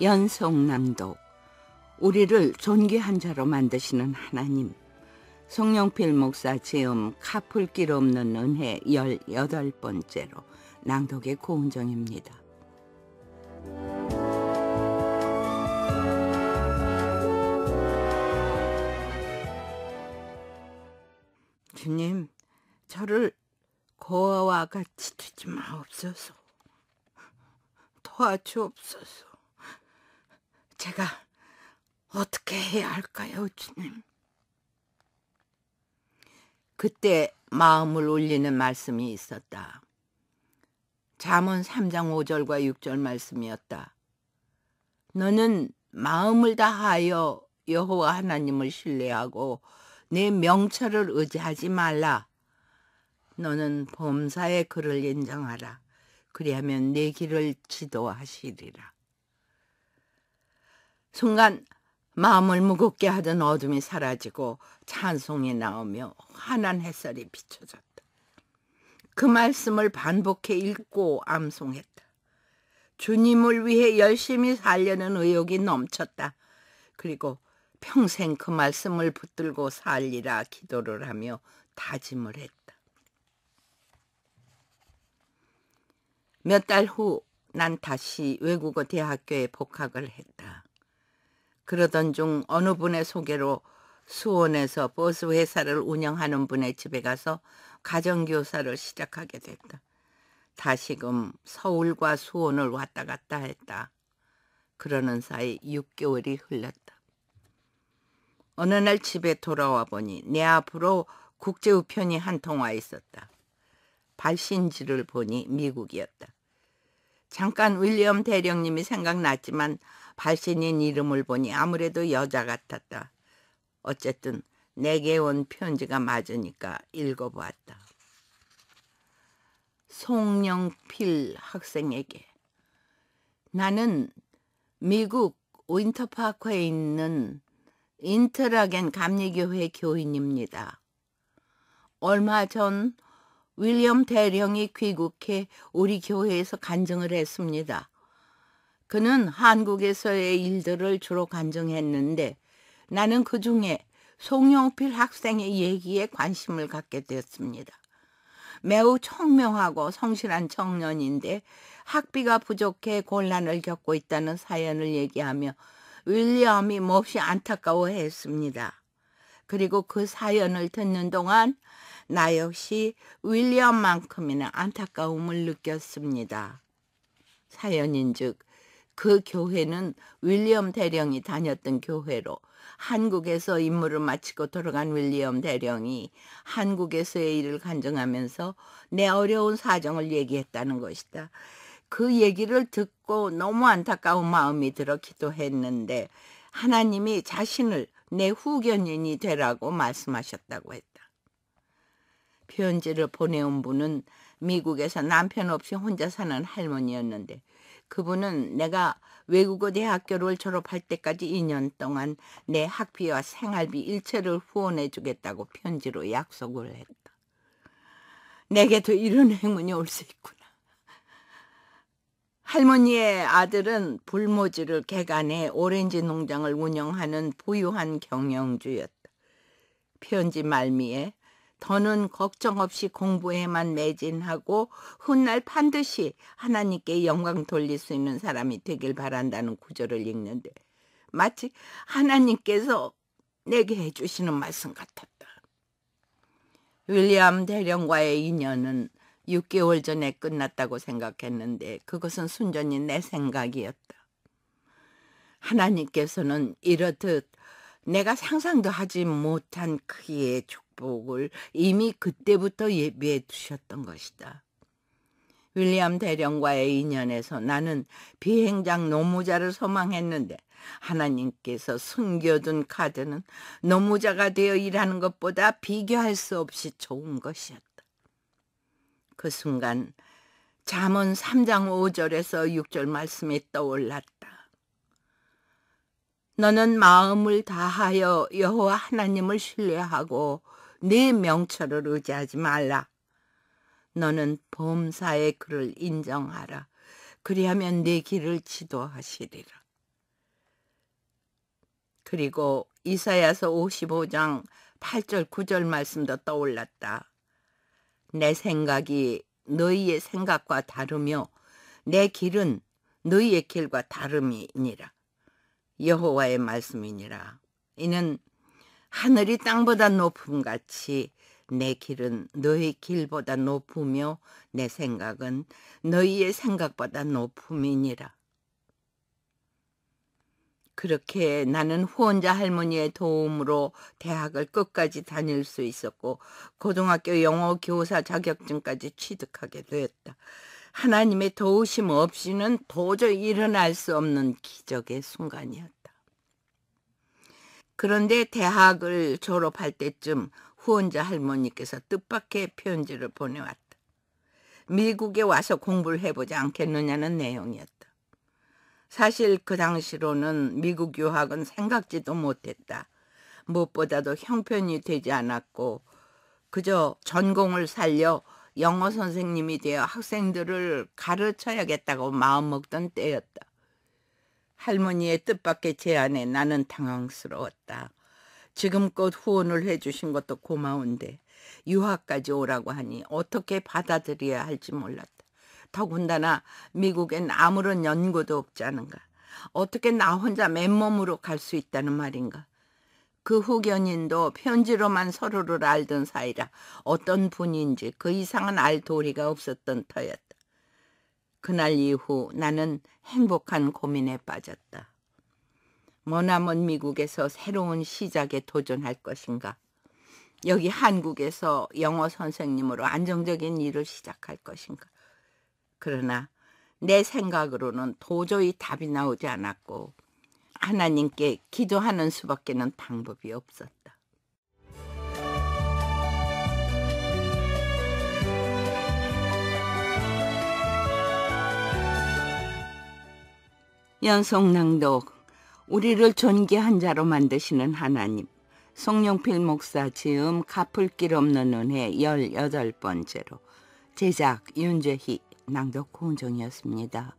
연속남도 우리를 존귀한 자로 만드시는 하나님 송영필 목사 체음 카풀 길 없는 은혜 18번째로 낭독의 고은정입니다. 주님, 저를 고아와 같이 두지 마옵소서. 도와주옵소서. 제가 어떻게 해야 할까요, 주님? 그때 마음을 울리는 말씀이 있었다. 잠언 3장 5절과 6절 말씀이었다. 너는 마음을 다하여 여호와 하나님을 신뢰하고 내 명철을 의지하지 말라. 너는 범사의 그를 인정하라. 그리하면 내 길을 지도하시리라. 순간 마음을 무겁게 하던 어둠이 사라지고 찬송이 나오며 환한 햇살이 비춰졌다. 그 말씀을 반복해 읽고 암송했다. 주님을 위해 열심히 살려는 의욕이 넘쳤다. 그리고 평생 그 말씀을 붙들고 살리라 기도를 하며 다짐을 했다. 몇 달 후 난 다시 외국어 대학교에 복학을 했다. 그러던 중 어느 분의 소개로 수원에서 버스 회사를 운영하는 분의 집에 가서 가정교사를 시작하게 됐다. 다시금 서울과 수원을 왔다 갔다 했다. 그러는 사이 6개월이 흘렀다. 어느 날 집에 돌아와 보니 내 앞으로 국제우편이 한 통화 있었다. 발신지를 보니 미국이었다. 잠깐 윌리엄 대령님이 생각났지만 발신인 이름을 보니 아무래도 여자 같았다. 어쨌든 내게 온 편지가 맞으니까 읽어보았다. 송영필 학생에게 나는 미국 윈터파크에 있는 인터라겐 감리교회 교인입니다. 얼마 전 윌리엄 대령이 귀국해 우리 교회에서 간증을 했습니다. 그는 한국에서의 일들을 주로 간증했는데 나는 그 중에 송영필 학생의 얘기에 관심을 갖게 되었습니다. 매우 청명하고 성실한 청년인데 학비가 부족해 곤란을 겪고 있다는 사연을 얘기하며 윌리엄이 몹시 안타까워했습니다. 그리고 그 사연을 듣는 동안 나 역시 윌리엄만큼이나 안타까움을 느꼈습니다. 사연인즉 그 교회는 윌리엄 대령이 다녔던 교회로 한국에서 임무를 마치고 돌아간 윌리엄 대령이 한국에서의 일을 간증하면서 내 어려운 사정을 얘기했다는 것이다. 그 얘기를 듣고 너무 안타까운 마음이 들어 기도했는데 하나님이 자신을 내 후견인이 되라고 말씀하셨다고 했다. 편지를 보내온 분은 미국에서 남편 없이 혼자 사는 할머니였는데 그분은 내가 외국어 대학교를 졸업할 때까지 2년 동안 내 학비와 생활비 일체를 후원해 주겠다고 편지로 약속을 했다. 내게도 이런 행운이 올 수 있구나. 할머니의 아들은 불모지를 개간해 오렌지 농장을 운영하는 부유한 경영주였다. 편지 말미에 더는 걱정 없이 공부에만 매진하고 훗날 반드시 하나님께 영광 돌릴 수 있는 사람이 되길 바란다는 구절을 읽는데 마치 하나님께서 내게 해주시는 말씀 같았다. 윌리엄 대령과의 인연은 6개월 전에 끝났다고 생각했는데 그것은 순전히 내 생각이었다. 하나님께서는 이렇듯 내가 상상도 하지 못한 크기의 축복을 이미 그때부터 예비해 두셨던 것이다. 윌리엄 대령과의 인연에서 나는 비행장 노무자를 소망했는데 하나님께서 숨겨둔 카드는 노무자가 되어 일하는 것보다 비교할 수 없이 좋은 것이었다. 그 순간 잠언 3장 5절에서 6절 말씀이 떠올랐다. 너는 마음을 다하여 여호와 하나님을 신뢰하고 네 명철을 의지하지 말라. 너는 범사의 그를 인정하라. 그리하면 네 길을 지도하시리라. 그리고 이사야서 55장 8절 9절 말씀도 떠올랐다. 내 생각이 너희의 생각과 다르며 내 길은 너희의 길과 다름이니라. 여호와의 말씀이니라. 이는 하늘이 땅보다 높음 같이 내 길은 너희 길보다 높으며 내 생각은 너희의 생각보다 높음이니라. 그렇게 나는 후원자 할머니의 도움으로 대학을 끝까지 다닐 수 있었고 고등학교 영어 교사 자격증까지 취득하게 되었다. 하나님의 도우심 없이는 도저히 일어날 수 없는 기적의 순간이었다. 그런데 대학을 졸업할 때쯤 후원자 할머니께서 뜻밖의 편지를 보내왔다. 미국에 와서 공부를 해보지 않겠느냐는 내용이었다. 사실 그 당시로는 미국 유학은 생각지도 못했다. 무엇보다도 형편이 되지 않았고 그저 전공을 살려 영어 선생님이 되어 학생들을 가르쳐야겠다고 마음먹던 때였다. 할머니의 뜻밖의 제안에 나는 당황스러웠다. 지금껏 후원을 해주신 것도 고마운데 유학까지 오라고 하니 어떻게 받아들여야 할지 몰랐다. 더군다나 미국엔 아무런 연구도 없지 않은가. 어떻게 나 혼자 맨몸으로 갈 수 있다는 말인가. 그 후견인도 편지로만 서로를 알던 사이라 어떤 분인지 그 이상은 알 도리가 없었던 터였다. 그날 이후 나는 행복한 고민에 빠졌다. 머나먼 미국에서 새로운 시작에 도전할 것인가? 여기 한국에서 영어 선생님으로 안정적인 일을 시작할 것인가? 그러나 내 생각으로는 도저히 답이 나오지 않았고 하나님께 기도하는 수밖에는 방법이 없었다. 연속낭독 우리를 존귀한 자로 만드시는 하나님 송용필 목사 지음 갚을 길 없는 은혜 18번째로 제작 윤재희 낭독 공정이었습니다